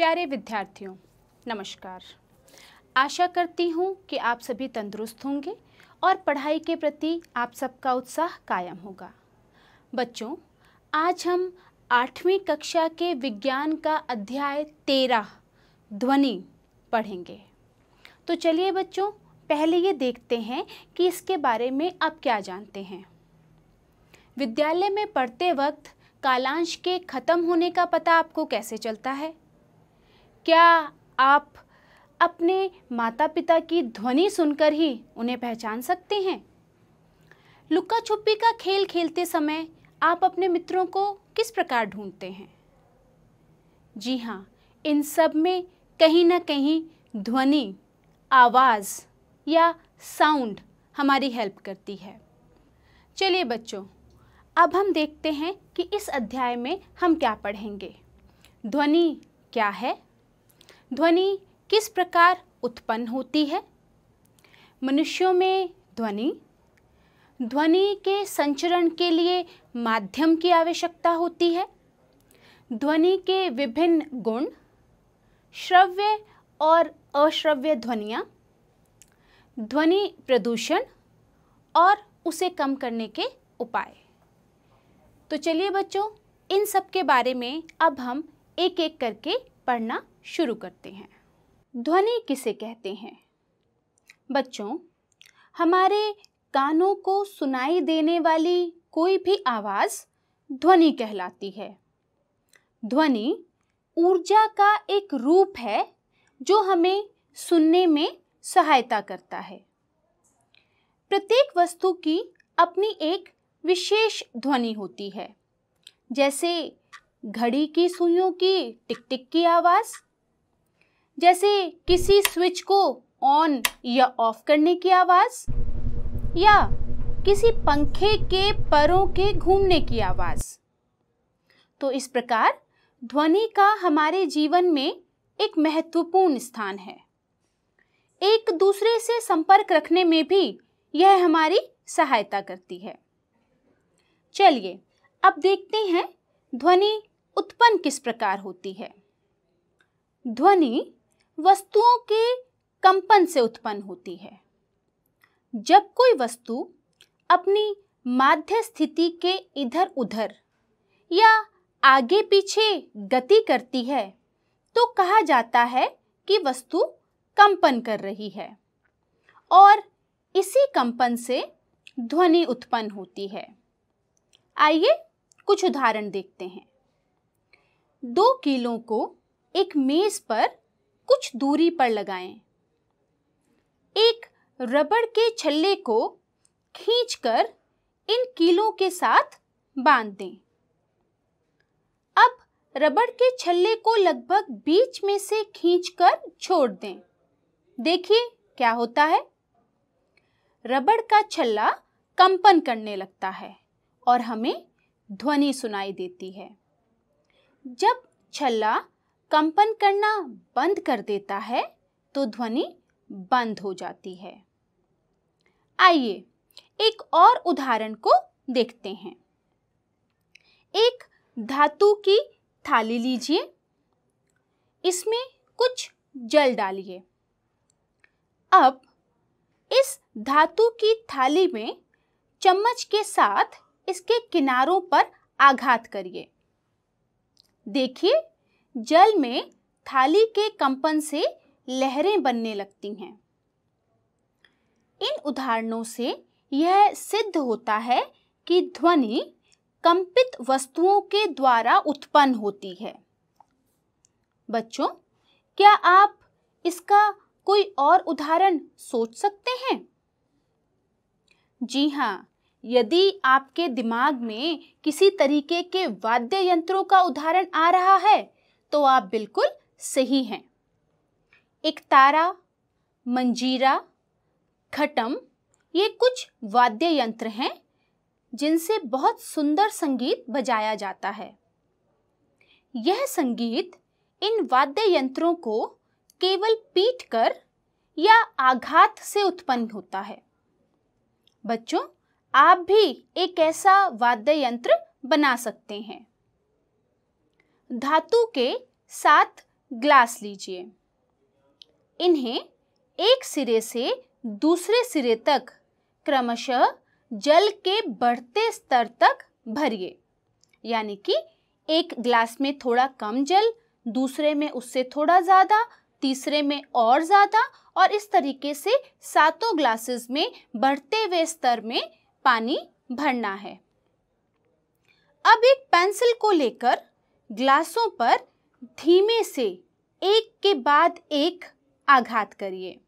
प्यारे विद्यार्थियों नमस्कार आशा करती हूँ कि आप सभी तंदुरुस्त होंगे और पढ़ाई के प्रति आप सबका उत्साह कायम होगा बच्चों आज हम आठवीं कक्षा के विज्ञान का अध्याय तेरह ध्वनि पढ़ेंगे तो चलिए बच्चों पहले ये देखते हैं कि इसके बारे में आप क्या जानते हैं विद्यालय में पढ़ते वक्त कालांश के ख़त्म होने का पता आपको कैसे चलता है क्या आप अपने माता पिता की ध्वनि सुनकर ही उन्हें पहचान सकते हैं लुक्का छुपी का खेल खेलते समय आप अपने मित्रों को किस प्रकार ढूंढते हैं जी हाँ इन सब में कहीं ना कहीं ध्वनि आवाज़ या साउंड हमारी हेल्प करती है चलिए बच्चों अब हम देखते हैं कि इस अध्याय में हम क्या पढ़ेंगे ध्वनि क्या है ध्वनि किस प्रकार उत्पन्न होती है मनुष्यों में ध्वनि ध्वनि के संचरण के लिए माध्यम की आवश्यकता होती है ध्वनि के विभिन्न गुण श्रव्य और अश्रव्य ध्वनियाँ ध्वनि प्रदूषण और उसे कम करने के उपाय तो चलिए बच्चों इन सब के बारे में अब हम एक एक करके पढ़ना शुरू करते हैं ध्वनि किसे कहते हैं बच्चों हमारे कानों को सुनाई देने वाली कोई भी आवाज़ ध्वनि कहलाती है ध्वनि ऊर्जा का एक रूप है जो हमें सुनने में सहायता करता है प्रत्येक वस्तु की अपनी एक विशेष ध्वनि होती है जैसे घड़ी की सुइयों की टिक टिक की आवाज़ जैसे किसी स्विच को ऑन या ऑफ करने की आवाज़ या किसी पंखे के परों के घूमने की आवाज़ तो इस प्रकार ध्वनि का हमारे जीवन में एक महत्वपूर्ण स्थान है एक दूसरे से संपर्क रखने में भी यह हमारी सहायता करती है चलिए अब देखते हैं ध्वनि उत्पन्न किस प्रकार होती है ध्वनि वस्तुओं के कंपन से उत्पन्न होती है जब कोई वस्तु अपनी माध्य स्थिति के इधर उधर या आगे पीछे गति करती है तो कहा जाता है कि वस्तु कंपन कर रही है और इसी कंपन से ध्वनि उत्पन्न होती है आइए कुछ उदाहरण देखते हैं दो कीलों को एक मेज पर कुछ दूरी पर लगाएं। एक रबड़ के छल्ले को खींचकर इन कीलों के साथ बांध दें अब रबड़ के छल्ले को लगभग बीच में से खींचकर छोड़ दें देखिए क्या होता है रबड़ का छल्ला कंपन करने लगता है और हमें ध्वनि सुनाई देती है जब छल्ला कंपन करना बंद कर देता है तो ध्वनि बंद हो जाती है आइए एक और उदाहरण को देखते हैं एक धातु की थाली लीजिए इसमें कुछ जल डालिए अब इस धातु की थाली में चम्मच के साथ इसके किनारों पर आघात करिए देखिए जल में थाली के कंपन से लहरें बनने लगती हैं इन उदाहरणों से यह सिद्ध होता है कि ध्वनि कंपित वस्तुओं के द्वारा उत्पन्न होती है बच्चों क्या आप इसका कोई और उदाहरण सोच सकते हैं जी हाँ यदि आपके दिमाग में किसी तरीके के वाद्य यंत्रों का उदाहरण आ रहा है तो आप बिल्कुल सही हैं एक तारा मंजीरा खटम ये कुछ वाद्य यंत्र हैं जिनसे बहुत सुंदर संगीत बजाया जाता है यह संगीत इन वाद्य यंत्रों को केवल पीट कर या आघात से उत्पन्न होता है बच्चों आप भी एक ऐसा वाद्य यंत्र बना सकते हैं धातु के सात ग्लास लीजिए इन्हें एक सिरे से दूसरे सिरे तक क्रमशः जल के बढ़ते स्तर तक भरिए यानी कि एक ग्लास में थोड़ा कम जल दूसरे में उससे थोड़ा ज़्यादा तीसरे में और ज़्यादा और इस तरीके से सातों ग्लासेस में बढ़ते हुए स्तर में पानी भरना है अब एक पेंसिल को लेकर ग्लासों पर धीमे से एक के बाद एक आघात करिए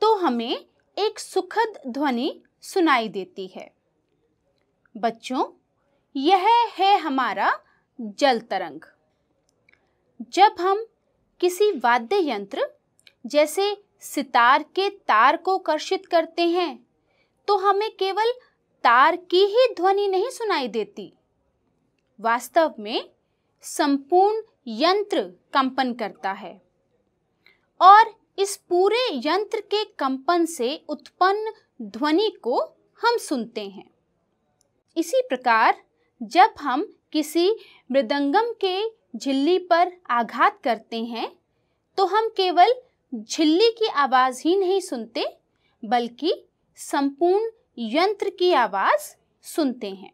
तो हमें एक सुखद ध्वनि सुनाई देती है बच्चों यह है हमारा जल तरंग जब हम किसी वाद्य यंत्र जैसे सितार के तार को कर्षित करते हैं तो हमें केवल तार की ही ध्वनि नहीं सुनाई देती वास्तव में संपूर्ण यंत्र कंपन करता है और इस पूरे यंत्र के कंपन से उत्पन्न ध्वनि को हम सुनते हैं इसी प्रकार जब हम किसी मृदंगम के झिल्ली पर आघात करते हैं तो हम केवल झिल्ली की आवाज़ ही नहीं सुनते बल्कि संपूर्ण यंत्र की आवाज सुनते हैं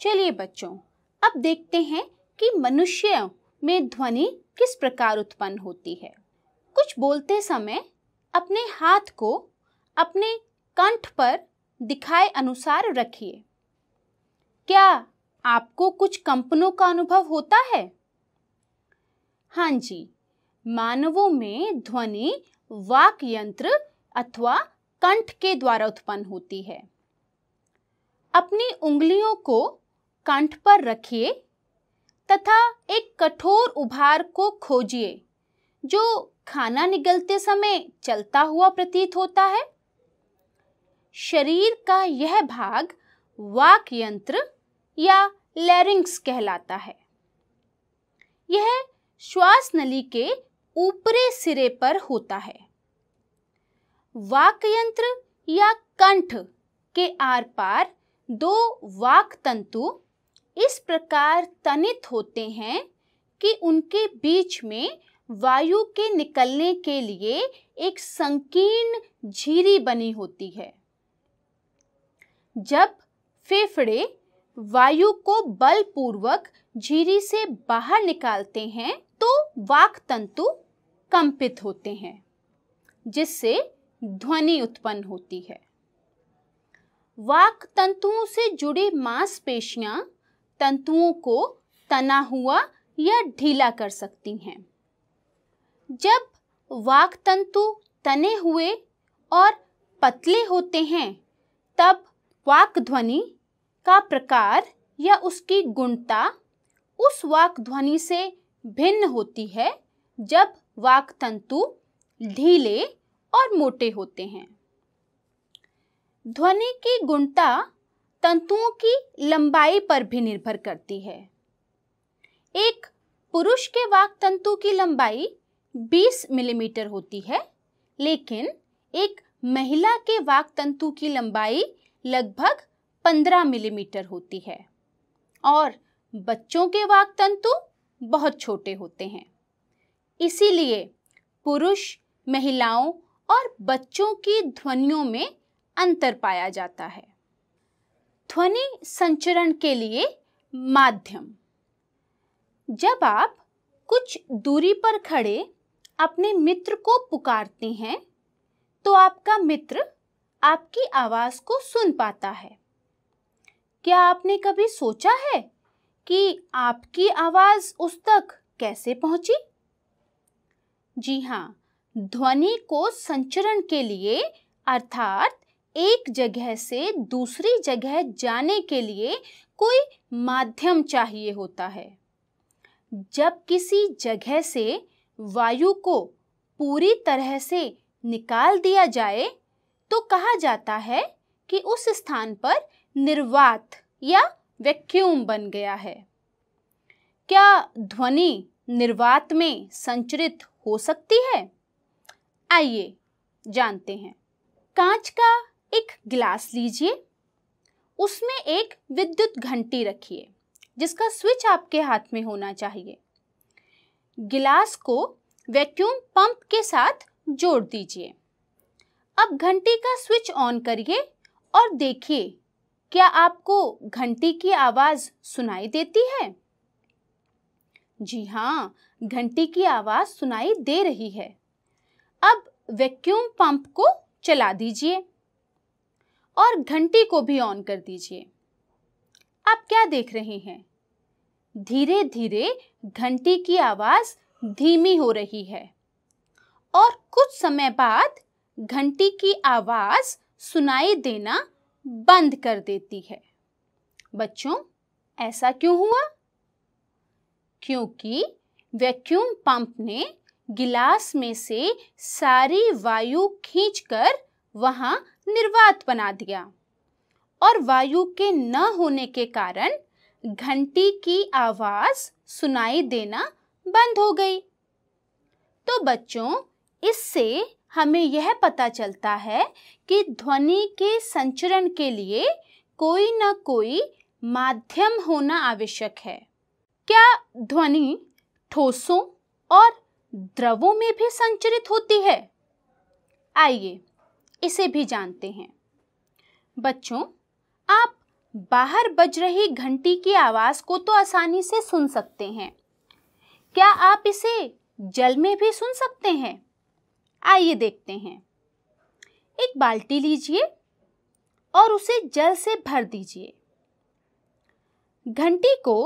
चलिए बच्चों अब देखते हैं कि मनुष्य में ध्वनि किस प्रकार उत्पन्न होती है कुछ बोलते समय अपने हाथ को अपने कंठ पर दिखाए अनुसार रखिए क्या आपको कुछ कंपनों का अनुभव होता है हाँ जी मानवों में ध्वनि वाक यंत्र अथवा कंठ के द्वारा उत्पन्न होती है अपनी उंगलियों को कंठ पर रखिए तथा एक कठोर उभार को खोजिए जो खाना निगलते समय चलता हुआ प्रतीत होता है शरीर का यह भाग वाक यंत्र या लैरिंग्स कहलाता है यह श्वास नली के ऊपरी सिरे पर होता है वाक यंत्र या कंठ के आर पार दो वाक तंतु इस प्रकार तनित होते हैं कि उनके बीच में वायु के निकलने के लिए एक संकीर्ण झीरी बनी होती है जब फेफड़े वायु को बलपूर्वक झीरी से बाहर निकालते हैं तो वाक तंतु कंपित होते हैं जिससे ध्वनि उत्पन्न होती है वाक तंतुओं से जुड़ी मांसपेशियां तंतुओं को तना हुआ या ढीला कर सकती हैं जब वाक तंतु तने हुए और पतले होते हैं तब वाक ध्वनि का प्रकार या उसकी गुणता उस वाक ध्वनि से भिन्न होती है जब वाक तंतु ढीले और मोटे होते हैं ध्वनि की गुणता तंतुओं की लंबाई पर भी निर्भर करती है एक पुरुष के वाक तंतु की लंबाई 20 मिलीमीटर होती है लेकिन एक महिला के वाक तंतु की लंबाई लगभग 15 मिलीमीटर होती है और बच्चों के वाक तंतु बहुत छोटे होते हैं इसीलिए पुरुष महिलाओं और बच्चों की ध्वनियों में अंतर पाया जाता है ध्वनि संचरण के लिए माध्यम जब आप कुछ दूरी पर खड़े अपने मित्र को पुकारते हैं तो आपका मित्र आपकी आवाज़ को सुन पाता है क्या आपने कभी सोचा है कि आपकी आवाज़ उस तक कैसे पहुंची? जी हाँ ध्वनि को संचरण के लिए अर्थात एक जगह से दूसरी जगह जाने के लिए कोई माध्यम चाहिए होता है जब किसी जगह से वायु को पूरी तरह से निकाल दिया जाए तो कहा जाता है कि उस स्थान पर निर्वात या वैक्यूम बन गया है क्या ध्वनि निर्वात में संचरित हो सकती है आइए जानते हैं कांच का एक गिलास लीजिए उसमें एक विद्युत घंटी रखिए जिसका स्विच आपके हाथ में होना चाहिए गिलास को वैक्यूम पंप के साथ जोड़ दीजिए अब घंटी का स्विच ऑन करिए और देखिए क्या आपको घंटी की आवाज़ सुनाई देती है जी हाँ घंटी की आवाज़ सुनाई दे रही है अब वैक्यूम पंप को चला दीजिए और घंटी को भी ऑन कर दीजिए आप क्या देख रहे हैं धीरे धीरे घंटी की आवाज़ धीमी हो रही है और कुछ समय बाद घंटी की आवाज़ सुनाई देना बंद कर देती है बच्चों ऐसा क्यों हुआ क्योंकि वैक्यूम पंप ने गिलास में से सारी वायु खींचकर वहां निर्वात बना दिया और वायु के न होने के कारण घंटी की आवाज सुनाई देना बंद हो गई तो बच्चों इससे हमें यह पता चलता है कि ध्वनि के संचरण के लिए कोई न कोई माध्यम होना आवश्यक है क्या ध्वनि ठोसों और द्रवों में भी संचरित होती है आइए इसे भी जानते हैं बच्चों आप बाहर बज रही घंटी की आवाज़ को तो आसानी से सुन सकते हैं क्या आप इसे जल में भी सुन सकते हैं आइए देखते हैं एक बाल्टी लीजिए और उसे जल से भर दीजिए घंटी को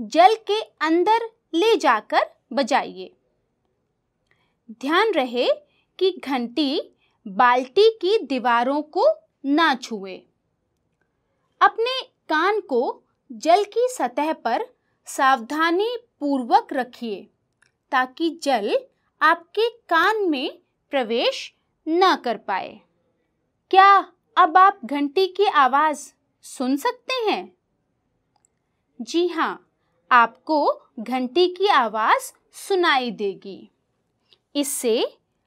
जल के अंदर ले जाकर बजाइए ध्यान रहे कि घंटी बाल्टी की दीवारों को ना छुए अपने कान को जल की सतह पर सावधानी पूर्वक रखिए ताकि जल आपके कान में प्रवेश न कर पाए क्या अब आप घंटी की आवाज़ सुन सकते हैं जी हाँ आपको घंटी की आवाज़ सुनाई देगी इससे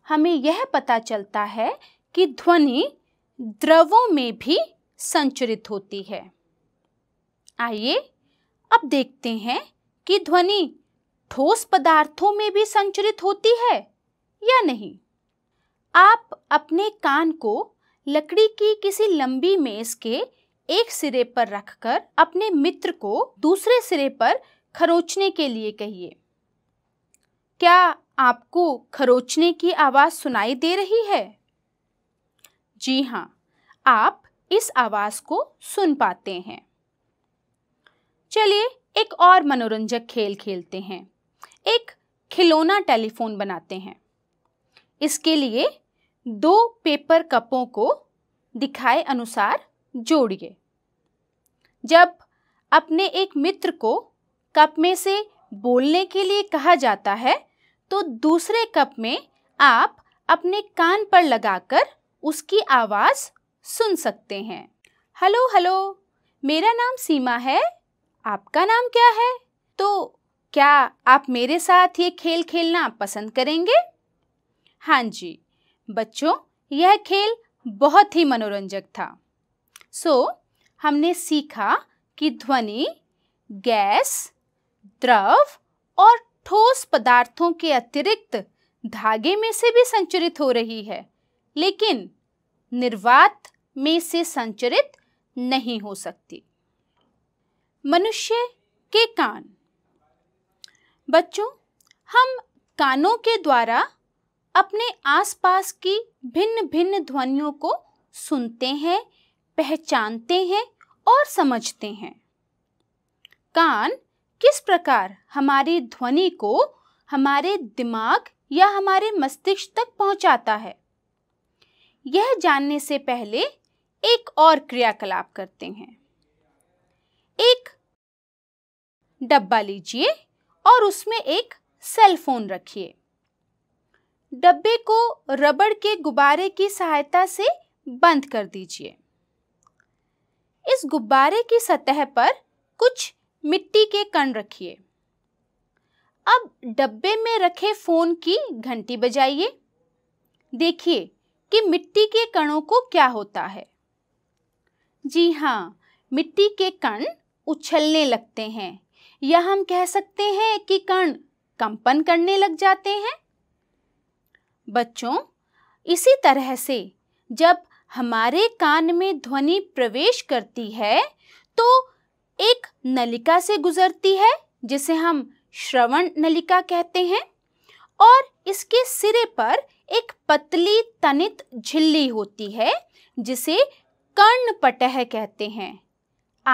हमें यह पता चलता है कि ध्वनि द्रवों में भी संचरित होती है आइए अब देखते हैं कि ध्वनि ठोस पदार्थों में भी संचरित होती है या नहीं आप अपने कान को लकड़ी की किसी लंबी मेज के एक सिरे पर रखकर अपने मित्र को दूसरे सिरे पर खरोचने के लिए कहिए क्या आपको खरोचने की आवाज़ सुनाई दे रही है जी हाँ आप इस आवाज़ को सुन पाते हैं चलिए एक और मनोरंजक खेल खेलते हैं एक खिलौना टेलीफोन बनाते हैं इसके लिए दो पेपर कपों को दिखाए अनुसार जोड़िए जब अपने एक मित्र को कप में से बोलने के लिए कहा जाता है तो दूसरे कप में आप अपने कान पर लगाकर उसकी आवाज़ सुन सकते हैं हेलो हेलो मेरा नाम सीमा है आपका नाम क्या है तो क्या आप मेरे साथ ये खेल खेलना पसंद करेंगे हाँ जी बच्चों यह खेल बहुत ही मनोरंजक था सो so, हमने सीखा कि ध्वनि गैस द्रव और ठोस पदार्थों के अतिरिक्त धागे में से भी संचरित हो रही है लेकिन निर्वात में से संचरित नहीं हो सकती मनुष्य के कान बच्चों हम कानों के द्वारा अपने आसपास की भिन्न भिन्न ध्वनियों को सुनते हैं पहचानते हैं और समझते हैं कान किस प्रकार हमारी ध्वनि को हमारे दिमाग या हमारे मस्तिष्क तक पहुंचाता है यह जानने से पहले एक और क्रियाकलाप करते हैं एक डब्बा लीजिए और उसमें एक सेल फोन रखिए डब्बे को रबड़ के गुब्बारे की सहायता से बंद कर दीजिए इस गुब्बारे की सतह पर कुछ मिट्टी के कण रखिए अब डब्बे में रखे फोन की घंटी बजाइए देखिए कि मिट्टी के कणों को क्या होता है जी हाँ मिट्टी के कण उछलने लगते हैं या हम कह सकते हैं कि कण कंपन करने लग जाते हैं बच्चों इसी तरह से जब हमारे कान में ध्वनि प्रवेश करती है तो एक नलिका से गुजरती है जिसे हम श्रवण नलिका कहते हैं और इसके सिरे पर एक पतली तनित झिल्ली होती है जिसे कर्ण पटह कहते हैं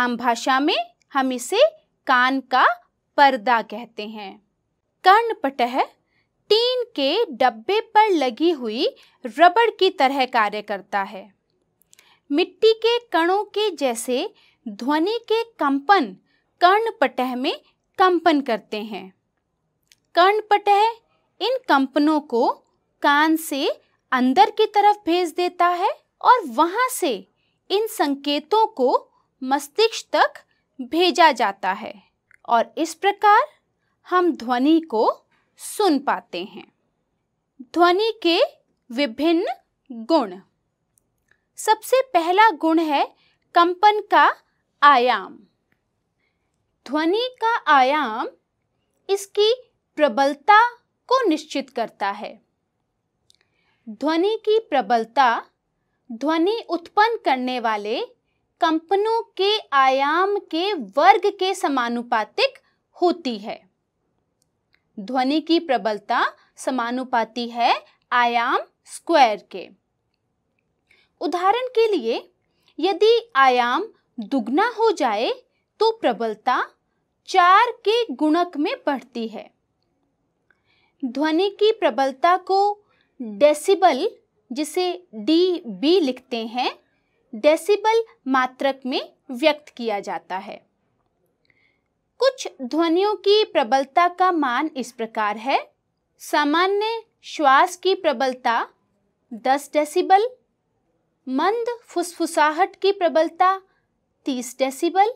आम भाषा में हम इसे कान का पर्दा कहते हैं कर्णपटह टीन के डब्बे पर लगी हुई रबड़ की तरह कार्य करता है मिट्टी के कणों के जैसे ध्वनि के कंपन कर्णपटह में कंपन करते हैं कर्णपटह इन कंपनों को कान से अंदर की तरफ भेज देता है और वहां से इन संकेतों को मस्तिष्क तक भेजा जाता है और इस प्रकार हम ध्वनि को सुन पाते हैं ध्वनि के विभिन्न गुण सबसे पहला गुण है कंपन का आयाम ध्वनि का आयाम इसकी प्रबलता को निश्चित करता है ध्वनि की प्रबलता ध्वनि उत्पन्न करने वाले कंपनों के आयाम के वर्ग के समानुपातिक होती है ध्वनि की प्रबलता समानुपाती है आयाम स्क्वायर के उदाहरण के लिए यदि आयाम दुगना हो जाए तो प्रबलता चार के गुणक में बढ़ती है ध्वनि की प्रबलता को डेसिबल जिसे डी बी लिखते हैं डेसिबल मात्रक में व्यक्त किया जाता है कुछ ध्वनियों की प्रबलता का मान इस प्रकार है सामान्य श्वास की प्रबलता 10 डेसिबल मंद फुसफुसाहट की प्रबलता तीस डेसिबल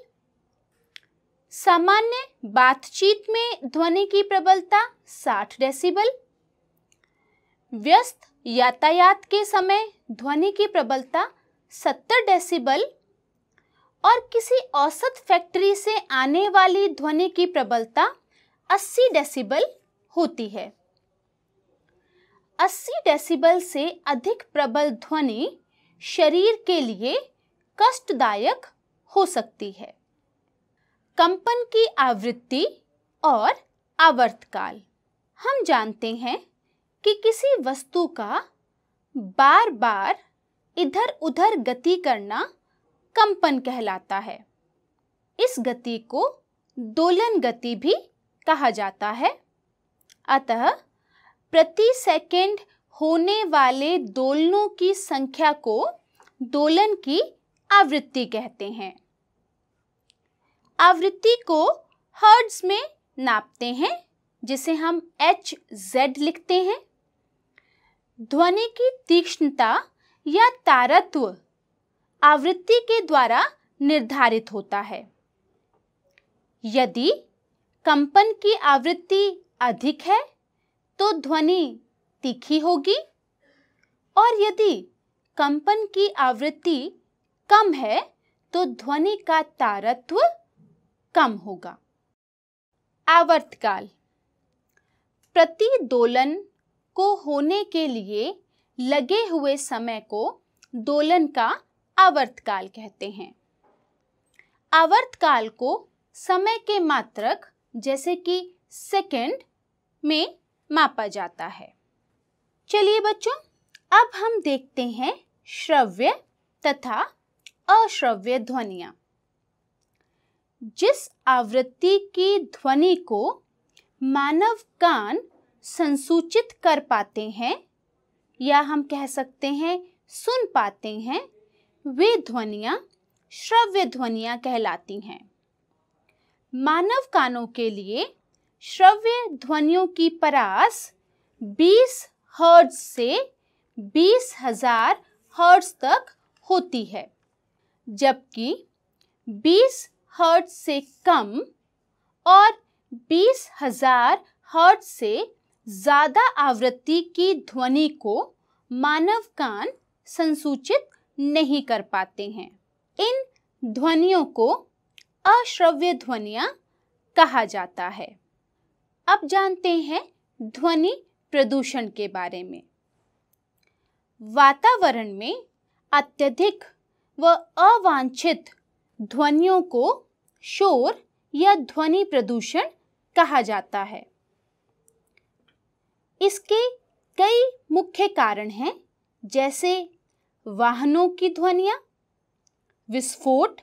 सामान्य बातचीत में ध्वनि की प्रबलता साठ डेसिबल व्यस्त यातायात के समय ध्वनि की प्रबलता सत्तर डेसिबल और किसी औसत फैक्ट्री से आने वाली ध्वनि की प्रबलता 80 डेसिबल होती है 80 डेसिबल से अधिक प्रबल ध्वनि शरीर के लिए कष्टदायक हो सकती है कंपन की आवृत्ति और आवर्तकाल हम जानते हैं कि किसी वस्तु का बार बार इधर उधर गति करना कंपन कहलाता है इस गति को दोलन गति भी कहा जाता है अतः प्रति सेकंड होने वाले दोलनों की संख्या को दोलन की आवृत्ति कहते हैं आवृत्ति को हर्ड्स में नापते हैं जिसे हम एच जेड लिखते हैं ध्वनि की तीक्ष्णता या तारत्व आवृत्ति के द्वारा निर्धारित होता है यदि कंपन की आवृत्ति अधिक है तो ध्वनि तीखी होगी और यदि कंपन की आवृत्ति कम है तो ध्वनि का तारत्व कम होगा आवर्तकाल प्रतिदोलन को होने के लिए लगे हुए समय को दोलन का आवर्तकाल कहते हैं आवर्तकाल को समय के मात्रक जैसे कि सेकंड में मापा जाता है चलिए बच्चों अब हम देखते हैं श्रव्य तथा अश्रव्य ध्वनियाँ जिस आवृत्ति की ध्वनि को मानव कान संसूचित कर पाते हैं या हम कह सकते हैं सुन पाते हैं वे ध्वनियाँ श्रव्य ध्वनियाँ कहलाती हैं मानव कानों के लिए श्रव्य ध्वनियों की परास 20 हर्ट्ज से बीस हजार हर्ट्ज तक होती है जबकि 20 हर्ट से कम और बीस हजार हर्ट से ज़्यादा आवृत्ति की ध्वनि को मानव कान संसूचित नहीं कर पाते हैं इन ध्वनियों को अश्रव्य ध्वनिया कहा जाता है अब जानते हैं ध्वनि प्रदूषण के बारे में वातावरण में अत्यधिक व अवांछित ध्वनियों को शोर या ध्वनि प्रदूषण कहा जाता है इसके कई मुख्य कारण हैं जैसे वाहनों की ध्वनियाँ विस्फोट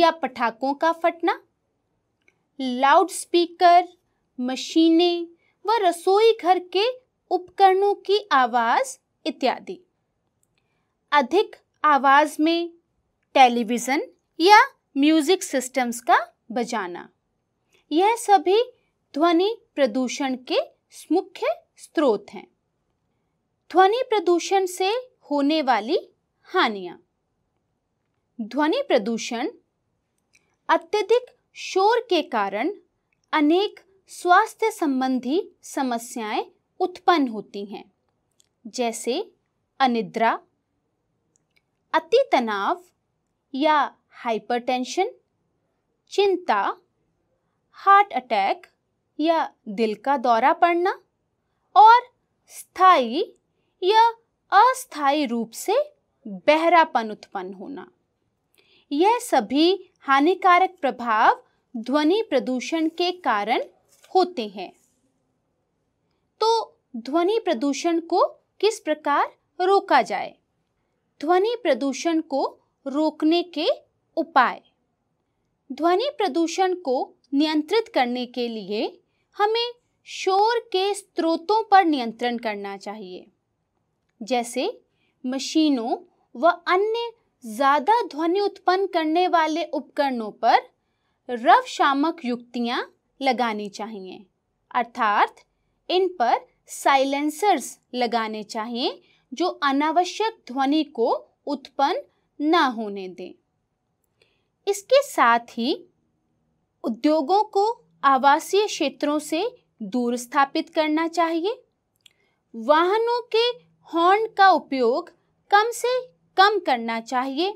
या पटाखों का फटना लाउडस्पीकर मशीनें व रसोई घर के उपकरणों की आवाज़ इत्यादि अधिक आवाज़ में टेलीविज़न या म्यूज़िक सिस्टम्स का बजाना यह सभी ध्वनि प्रदूषण के मुख्य स्रोत हैं ध्वनि प्रदूषण से होने वाली हानिया ध्वनि प्रदूषण अत्यधिक शोर के कारण अनेक स्वास्थ्य संबंधी समस्याएं उत्पन्न होती हैं जैसे अनिद्रा अति तनाव या हाइपरटेंशन, चिंता हार्ट अटैक या दिल का दौरा पड़ना और स्थायी या अस्थायी रूप से बहरापन उत्पन्न होना यह सभी हानिकारक प्रभाव ध्वनि प्रदूषण के कारण होते हैं तो ध्वनि प्रदूषण को किस प्रकार रोका जाए ध्वनि प्रदूषण को रोकने के उपाय ध्वनि प्रदूषण को नियंत्रित करने के लिए हमें शोर के स्रोतों पर नियंत्रण करना चाहिए जैसे मशीनों व अन्य ज़्यादा ध्वनि उत्पन्न करने वाले उपकरणों पर शामक युक्तियाँ लगानी चाहिए अर्थात इन पर साइलेंसर्स लगाने चाहिए जो अनावश्यक ध्वनि को उत्पन्न ना होने दें इसके साथ ही उद्योगों को आवासीय क्षेत्रों से दूर स्थापित करना चाहिए वाहनों के हॉर्न का उपयोग कम से कम करना चाहिए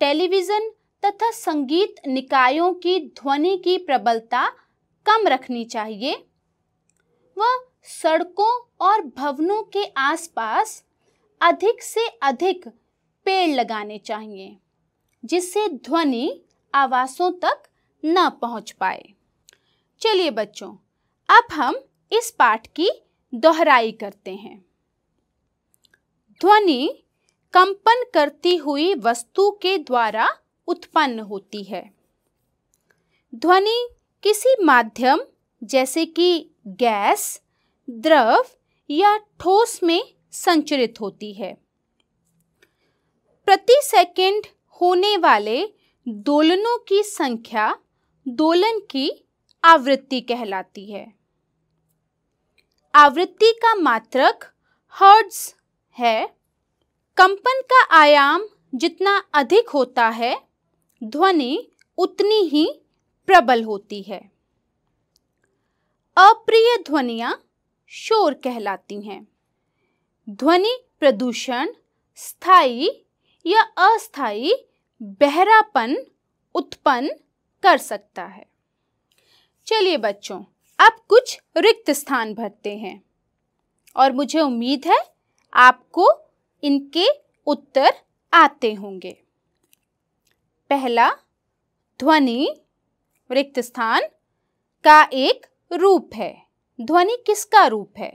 टेलीविज़न तथा संगीत निकायों की ध्वनि की प्रबलता कम रखनी चाहिए व सड़कों और भवनों के आसपास अधिक से अधिक पेड़ लगाने चाहिए जिससे ध्वनि आवासों तक न पहुंच पाए चलिए बच्चों अब हम इस पाठ की दोहराई करते हैं ध्वनि कंपन करती हुई वस्तु के द्वारा उत्पन्न होती है ध्वनि किसी माध्यम जैसे कि गैस द्रव या ठोस में संचरित होती है प्रति सेकंड होने वाले दोलनों की संख्या दोलन की आवृत्ति कहलाती है आवृत्ति का मात्रक हर्ट्ज है कंपन का आयाम जितना अधिक होता है ध्वनि उतनी ही प्रबल होती है अप्रिय ध्वनिया शोर कहलाती हैं ध्वनि प्रदूषण स्थायी या अस्थाई बहरापन उत्पन्न कर सकता है चलिए बच्चों अब कुछ रिक्त स्थान भरते हैं और मुझे उम्मीद है आपको इनके उत्तर आते होंगे पहला ध्वनि रिक्त स्थान का एक रूप है ध्वनि किसका रूप है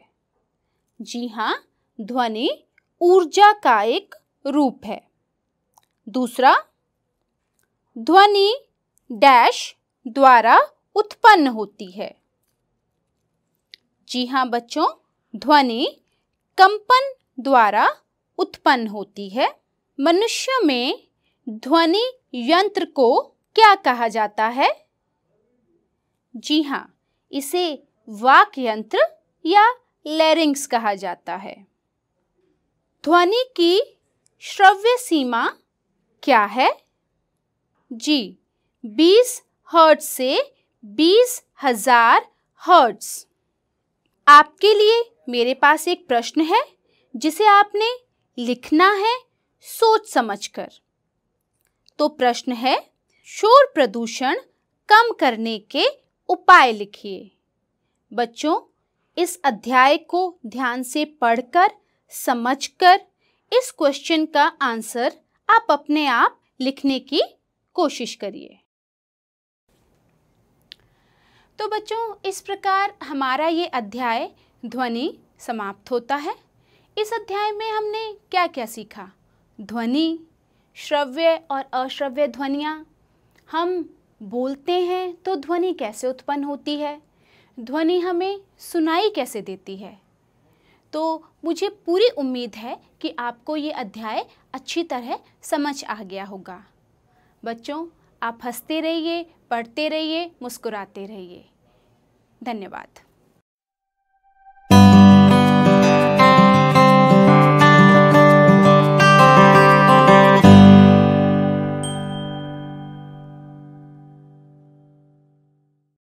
जी हाँ ध्वनि ऊर्जा का एक रूप है दूसरा ध्वनि डैश द्वारा उत्पन्न होती है जी हाँ बच्चों ध्वनि कंपन द्वारा उत्पन्न होती है मनुष्य में ध्वनि यंत्र को क्या कहा जाता है जी हाँ इसे वाक यंत्र या लैरिंग्स कहा जाता है ध्वनि की श्रव्य सीमा क्या है जी बीस हर्ट से बीस हजार हर्ट्स आपके लिए मेरे पास एक प्रश्न है जिसे आपने लिखना है सोच समझकर तो प्रश्न है शोर प्रदूषण कम करने के उपाय लिखिए बच्चों इस अध्याय को ध्यान से पढ़कर समझकर इस क्वेश्चन का आंसर आप अपने आप लिखने की कोशिश करिए तो बच्चों इस प्रकार हमारा ये अध्याय ध्वनि समाप्त होता है इस अध्याय में हमने क्या क्या सीखा ध्वनि श्रव्य और अश्रव्य ध्वनियाँ हम बोलते हैं तो ध्वनि कैसे उत्पन्न होती है ध्वनि हमें सुनाई कैसे देती है तो मुझे पूरी उम्मीद है कि आपको ये अध्याय अच्छी तरह समझ आ गया होगा बच्चों आप हंसते रहिए पढ़ते रहिए मुस्कुराते रहिए धन्यवाद